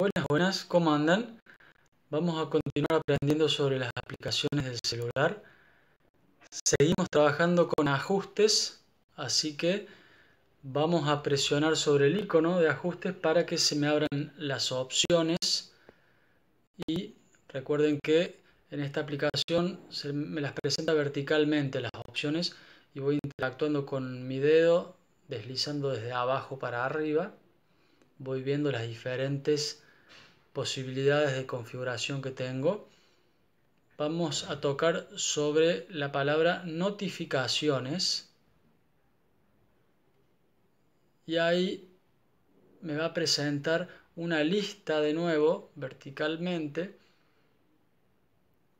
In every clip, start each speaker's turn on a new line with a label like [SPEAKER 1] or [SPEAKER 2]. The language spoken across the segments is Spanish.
[SPEAKER 1] Buenas, buenas, ¿cómo andan? Vamos a continuar aprendiendo sobre las aplicaciones del celular. Seguimos trabajando con ajustes, así que vamos a presionar sobre el icono de ajustes para que se me abran las opciones. Y recuerden que en esta aplicación se me las presenta verticalmente las opciones y voy interactuando con mi dedo, deslizando desde abajo para arriba. Voy viendo las diferentes posibilidades de configuración que tengo, vamos a tocar sobre la palabra notificaciones y ahí me va a presentar una lista de nuevo verticalmente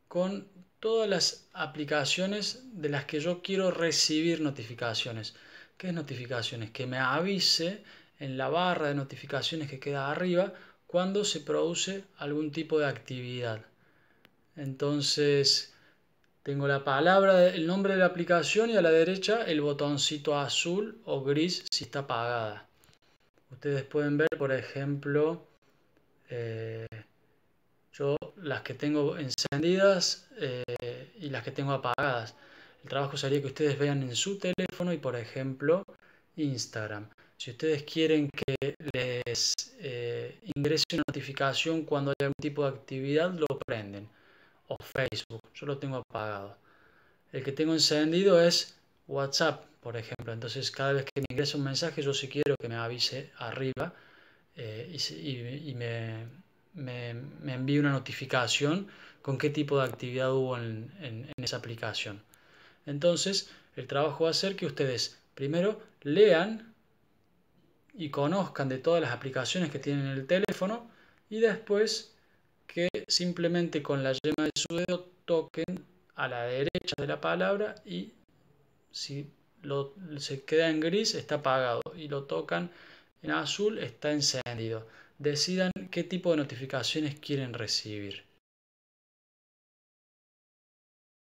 [SPEAKER 1] con todas las aplicaciones de las que yo quiero recibir notificaciones. ¿Qué es notificaciones? Que me avise en la barra de notificaciones que queda arriba cuando se produce algún tipo de actividad. Entonces, tengo la palabra, el nombre de la aplicación y a la derecha el botoncito azul o gris si está apagada. Ustedes pueden ver, por ejemplo, eh, yo las que tengo encendidas eh, y las que tengo apagadas. El trabajo sería que ustedes vean en su teléfono y, por ejemplo, Instagram. Si ustedes quieren que les eh, ingrese una notificación cuando haya algún tipo de actividad, lo prenden. O Facebook, yo lo tengo apagado. El que tengo encendido es WhatsApp, por ejemplo. Entonces, cada vez que me ingresa un mensaje, yo sí quiero que me avise arriba eh, y, me, me, envíe una notificación con qué tipo de actividad hubo en esa aplicación. Entonces, el trabajo va a ser que ustedes primero lean y conozcan de todas las aplicaciones que tienen en el teléfono y después que simplemente con la yema de su dedo toquen a la derecha de la palabra y si se queda en gris está apagado y lo tocan en azul está encendido. Decidan qué tipo de notificaciones quieren recibir.